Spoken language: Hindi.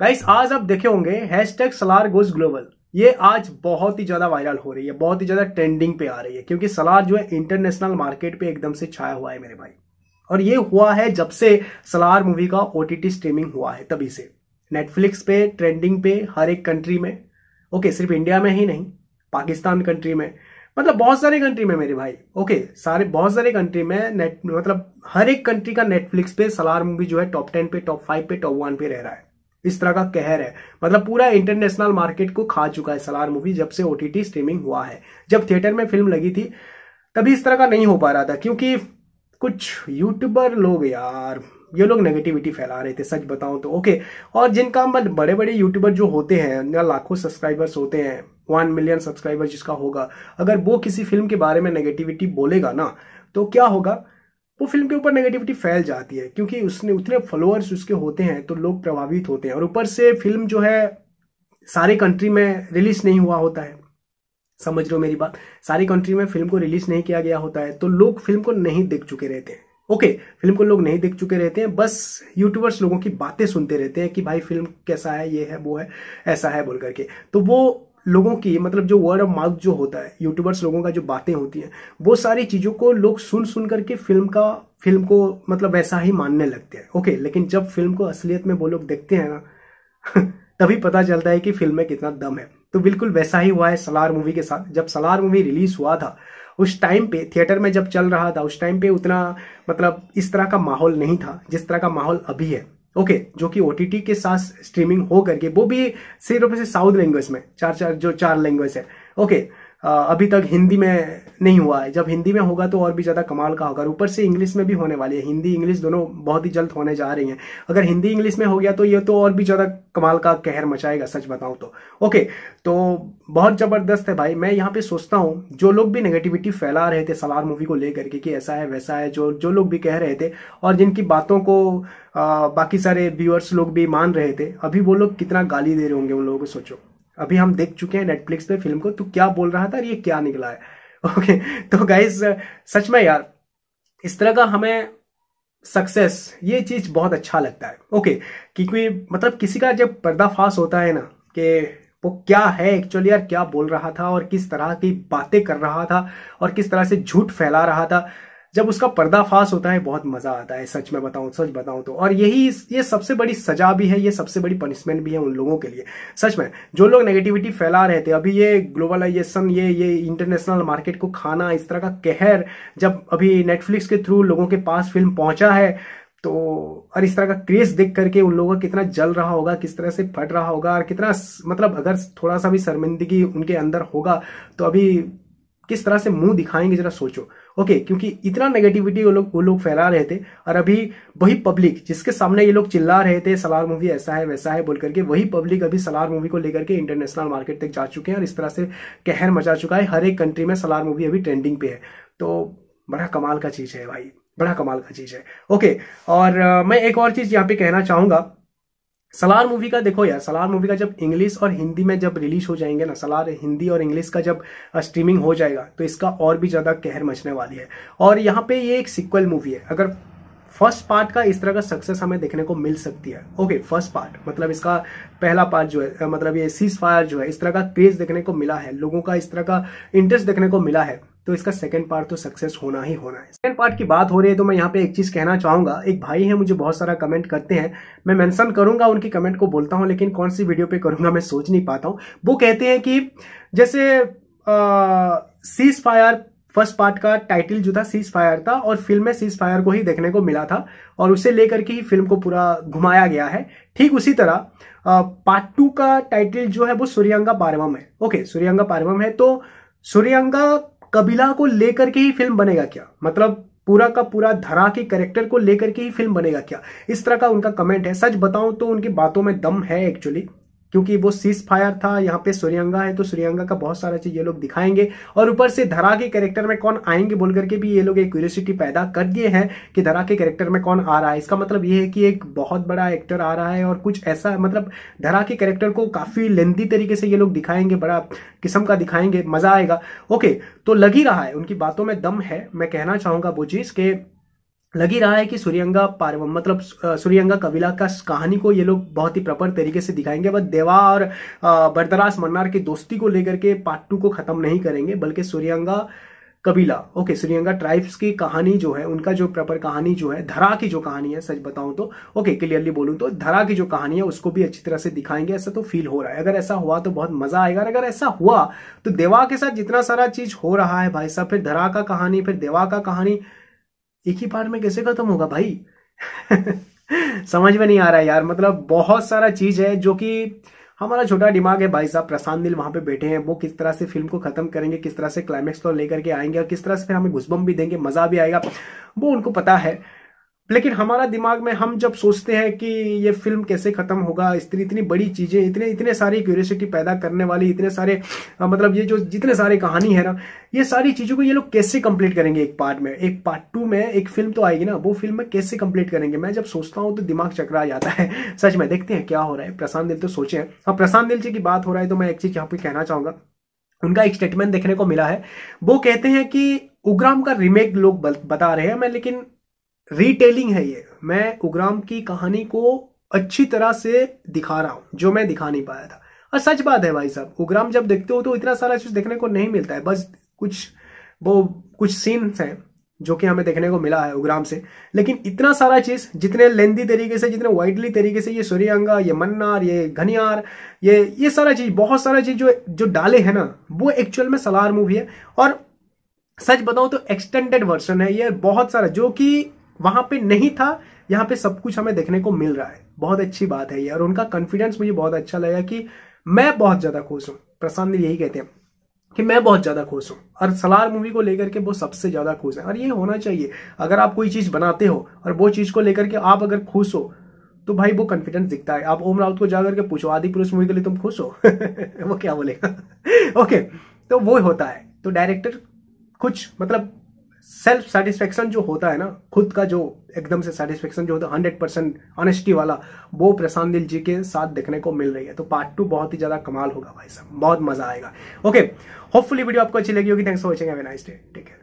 गाइस आज आप देखे होंगे hashtag Salaar goes global ये आज बहुत ही ज्यादा वायरल हो रही है बहुत ही ज्यादा ट्रेंडिंग पे आ रही है क्योंकि सलार जो है इंटरनेशनल मार्केट पे एकदम से छाया हुआ है मेरे भाई और ये हुआ है जब से सलार मूवी का ओ स्ट्रीमिंग हुआ है तभी से नेटफ्लिक्स पे ट्रेंडिंग पे हर एक कंट्री में ओके सिर्फ इंडिया में ही नहीं पाकिस्तान कंट्री में मतलब बहुत सारे कंट्री में मेरे भाई ओके सारे बहुत सारे कंट्री में नेट मतलब हर एक कंट्री का नेटफ्लिक्स पे सलार मूवी जो है टॉप टेन पे टॉप फाइव पे टॉप वन पे रह रहा है इस तरह का कहर है मतलब पूरा इंटरनेशनल मार्केट को खा चुका है सलार मूवी जब से ओटीटी स्ट्रीमिंग हुआ है जब थिएटर में फिल्म लगी थी तभी इस तरह का नहीं हो पा रहा था क्योंकि कुछ यूट्यूबर लोग यार ये लोग नेगेटिविटी फैला रहे थे सच बताऊं तो ओके और जिनका मतलब बड़े बड़े यूट्यूबर जो होते हैं या लाखों सब्सक्राइबर्स होते हैं वन मिलियन सब्सक्राइबर जिसका होगा अगर वो किसी फिल्म के बारे में नेगेटिविटी बोलेगा ना तो क्या होगा वो फिल्म के ऊपर नेगेटिविटी फैल जाती है क्योंकि उसने उतने फॉलोअर्स उसके होते हैं तो लोग प्रभावित होते हैं और ऊपर से फिल्म जो है सारे कंट्री में रिलीज नहीं हुआ होता है समझ लो मेरी बात सारी कंट्री में फिल्म को रिलीज नहीं किया गया होता है तो लोग फिल्म को नहीं देख चुके रहते हैं ओके फिल्म को लोग नहीं देख चुके रहते हैं बस यूट्यूबर्स लोगों की बातें सुनते रहते हैं कि भाई फिल्म कैसा है ये है वो है ऐसा है बोल करके तो वो लोगों की मतलब जो वर्ड ऑफ माउथ जो होता है यूट्यूबर्स लोगों का जो बातें होती हैं वो सारी चीज़ों को लोग सुन सुन करके फिल्म का फिल्म को मतलब वैसा ही मानने लगते हैं ओके लेकिन जब फिल्म को असलियत में वो लोग देखते हैं ना तभी पता चलता है कि फिल्म में कितना दम है तो बिल्कुल वैसा ही हुआ है सलार मूवी के साथ जब सलार मूवी रिलीज हुआ था उस टाइम पे थिएटर में जब चल रहा था उस टाइम पे उतना मतलब इस तरह का माहौल नहीं था जिस तरह का माहौल अभी है ओके okay, जो कि ओ के साथ स्ट्रीमिंग हो करके वो भी सिर्फ से साउथ लैंग्वेज में चार चार जो चार लैंग्वेज है ओके okay, अभी तक हिंदी में नहीं हुआ है जब हिंदी में होगा तो और भी ज़्यादा कमाल का होगा ऊपर से इंग्लिश में भी होने वाली है हिंदी इंग्लिश दोनों बहुत ही जल्द होने जा रही हैं अगर हिंदी इंग्लिश में हो गया तो ये तो और भी ज़्यादा कमाल का कहर मचाएगा सच बताऊँ तो ओके तो बहुत ज़बरदस्त है भाई मैं यहाँ पे सोचता हूँ जो लोग भी नेगेटिविटी फैला रहे थे सलार मूवी को लेकर के कि ऐसा है वैसा है जो जो लोग भी कह रहे थे और जिनकी बातों को बाकी सारे व्यूअर्स लोग भी मान रहे थे अभी वो लोग कितना गाली दे रहे होंगे उन लोगों को सोचो अभी हम देख चुके हैं नेटफ्लिक्स पे फिल्म को तू क्या बोल रहा था ये क्या निकला है ओके तो गाइज सच में यार इस तरह का हमें सक्सेस ये चीज बहुत अच्छा लगता है ओके okay, क्योंकि मतलब किसी का जब पर्दाफाश होता है ना कि वो क्या है एक्चुअली यार क्या बोल रहा था और किस तरह की बातें कर रहा था और किस तरह से झूठ फैला रहा था जब उसका पर्दाफाश होता है बहुत मजा आता है सच में बताऊं सच बताऊं तो और यही ये सबसे बड़ी सजा भी है ये सबसे बड़ी पनिशमेंट भी है उन लोगों के लिए सच में जो लोग नेगेटिविटी फैला रहे थे अभी ये ग्लोबलाइजेशन ये ये इंटरनेशनल मार्केट को खाना इस तरह का कहर जब अभी नेटफ्लिक्स के थ्रू लोगों के पास फिल्म पहुंचा है तो और इस तरह का क्रेज देख करके उन लोगों का कितना जल रहा होगा किस तरह से फट रहा होगा और कितना मतलब अगर थोड़ा सा भी शर्मिंदगी उनके अंदर होगा तो अभी किस तरह से मुंह दिखाएंगे जरा सोचो ओके okay, क्योंकि इतना नेगेटिविटी वो लोग वो लोग फैला रहे थे और अभी वही पब्लिक जिसके सामने ये लोग चिल्ला रहे थे सलार मूवी ऐसा है वैसा है बोल करके वही पब्लिक अभी सलार मूवी को लेकर के इंटरनेशनल मार्केट तक जा चुके हैं और इस तरह से कहर मचा चुका है हर एक कंट्री में सलार मूवी अभी ट्रेंडिंग पे है तो बड़ा कमाल का चीज़ है भाई बड़ा कमाल का चीज़ है ओके okay, और मैं एक और चीज़ यहाँ पे कहना चाहूँगा सलार मूवी का देखो यार सलार मूवी का जब इंग्लिश और हिंदी में जब रिलीज हो जाएंगे ना सलार हिंदी और इंग्लिश का जब स्ट्रीमिंग हो जाएगा तो इसका और भी ज़्यादा कहर मचने वाली है और यहाँ पे ये एक सिक्वल मूवी है अगर फर्स्ट पार्ट का इस तरह का सक्सेस हमें देखने को मिल सकती है ओके फर्स्ट पार्ट मतलब इसका पहला पार्ट जो है मतलब ये सीज फायर जो है इस तरह का क्रेज देखने को मिला है लोगों का इस तरह का इंटरेस्ट देखने को मिला है तो इसका सेकंड पार्ट तो सक्सेस होना ही होना है सेकंड पार्ट की बात हो रही है तो मैं यहाँ पे एक चीज़ कहना चाहूंगा एक भाई है मुझे बहुत सारा कमेंट करते हैं मैं मेंशन करूंगा उनकी कमेंट को बोलता हूँ लेकिन कौन सी वीडियो पे करूंगा मैं सोच नहीं पाता हूँ वो कहते हैं कि जैसे सीज फायर फर्स्ट पार्ट का टाइटल जो था सीज फायर था और फिल्म में सीज फायर को ही देखने को मिला था और उसे लेकर के ही फिल्म को पूरा घुमाया गया है ठीक उसी तरह पार्ट टू का टाइटल जो है वो सूर्यंगा पारवम है ओके सूर्यंगा पारवम है तो सूर्यंगा कबीला को लेकर के ही फिल्म बनेगा क्या मतलब पूरा का पूरा धरा के करेक्टर को लेकर के ही फिल्म बनेगा क्या इस तरह का उनका कमेंट है सच बताऊं तो उनकी बातों में दम है एक्चुअली क्योंकि वो सीज फायर था यहाँ पे सूर्यंगा है तो सूर्यंगा का बहुत सारा चीज ये लोग दिखाएंगे और ऊपर से धरा के कैरेक्टर में कौन आएंगे बोल करके भी ये लोग एक क्यूरियोसिटी पैदा कर दिए हैं कि धरा के कैरेक्टर में कौन आ रहा है इसका मतलब ये है कि एक बहुत बड़ा एक्टर आ रहा है और कुछ ऐसा मतलब धरा के कैरेक्टर को काफी लेंदी तरीके से ये लोग दिखाएंगे बड़ा किस्म का दिखाएंगे मजा आएगा ओके तो लग ही रहा है उनकी बातों में दम है मैं कहना चाहूंगा चीज़ के लग ही रहा है कि सूर्यंगा पार्व मतलब सूर्यंगा कबीला का कहानी को ये लोग बहुत ही प्रॉपर तरीके से दिखाएंगे बट देवा और बरदराज मन्नार की दोस्ती को लेकर के पार्ट टू को ख़त्म नहीं करेंगे बल्कि सूर्यंगा कबीला ओके सूर्यंगा ट्राइब्स की कहानी जो है उनका जो प्रॉपर कहानी जो है धरा की जो कहानी है सच बताऊं तो ओके क्लियरली बोलूं तो धरा की जो कहानी है उसको भी अच्छी तरह से दिखाएंगे ऐसा तो फील हो रहा है अगर ऐसा हुआ तो बहुत मजा आएगा अगर ऐसा हुआ तो देवा के साथ जितना सारा चीज हो रहा है भाई साहब फिर धरा का कहानी फिर देवा का कहानी एक ही पार्ट में कैसे खत्म होगा भाई समझ में नहीं आ रहा है यार मतलब बहुत सारा चीज है जो कि हमारा छोटा दिमाग है भाई साहब प्रशांत दिल वहां पे बैठे हैं वो किस तरह से फिल्म को खत्म करेंगे किस तरह से क्लाइमेक्स को लेकर के आएंगे और किस तरह से फिर हमें घुसबम भी देंगे मजा भी आएगा वो उनको पता है लेकिन हमारा दिमाग में हम जब सोचते हैं कि ये फिल्म कैसे खत्म होगा इतनी इतनी बड़ी चीजें इतने इतने सारी क्यूरियोसिटी पैदा करने वाली इतने सारे मतलब ये जो जितने सारे कहानी है ना ये सारी चीजों को ये लोग कैसे कंप्लीट करेंगे एक पार्ट में एक पार्ट टू में एक फिल्म तो आएगी ना वो फिल्म में कैसे कंप्लीट करेंगे मैं जब सोचता हूँ तो दिमाग चकरा जाता है सच में देखते हैं क्या हो रहा है प्रशांत दिल तो सोचे हैं हाँ प्रशांत दिल जी की बात हो रहा है तो मैं एक चीज यहाँ पे कहना चाहूंगा उनका एक स्टेटमेंट देखने को मिला है वो कहते हैं कि उग्राम का रीमेक लोग बता रहे हैं मैं लेकिन रीटेलिंग है ये मैं उग्राम की कहानी को अच्छी तरह से दिखा रहा हूं जो मैं दिखा नहीं पाया था और सच बात है भाई साहब उग्राम जब देखते हो तो इतना सारा चीज देखने को नहीं मिलता है बस कुछ वो कुछ सीन्स हैं जो कि हमें देखने को मिला है उग्राम से लेकिन इतना सारा चीज जितने लेंदी तरीके से जितने वाइडली तरीके से ये सूर्यंगा ये मन्नार ये घनियार ये ये सारा चीज बहुत सारा चीज जो जो डाले है ना वो एक्चुअल में सलार मूवी है और सच बताऊं तो एक्सटेंडेड वर्जन है ये बहुत सारा जो कि वहां पे नहीं था यहाँ पे सब कुछ हमें देखने को मिल रहा है बहुत अच्छी बात है ये और उनका कॉन्फिडेंस मुझे बहुत अच्छा लगा कि मैं बहुत ज्यादा खुश हूँ प्रशांत यही कहते हैं कि मैं बहुत ज़्यादा खुश हूँ और सलार मूवी को लेकर के वो सबसे ज़्यादा खुश है और ये होना चाहिए अगर आप कोई चीज़ बनाते हो और वो चीज़ को लेकर के आप अगर खुश हो तो भाई वो कॉन्फिडेंस दिखता है आप ओम राउत को जाकर के पूछो आदि पुरुष मूवी के लिए तुम खुश हो वो क्या बोलेगा ओके okay, तो वो होता है तो डायरेक्टर कुछ मतलब सेल्फ सेटिस्फेक्शन जो होता है ना खुद का जो एकदम से सेटिस्फेक्शन जो होता है हंड्रेड परसेंट ऑनेस्टी वाला वो प्रशांत दिल जी के साथ देखने को मिल रही है तो पार्ट टू बहुत ही ज्यादा कमाल होगा भाई साहब बहुत मजा आएगा ओके होपफुली वीडियो आपको अच्छी लगी होगी thanks for watching have a nice day take care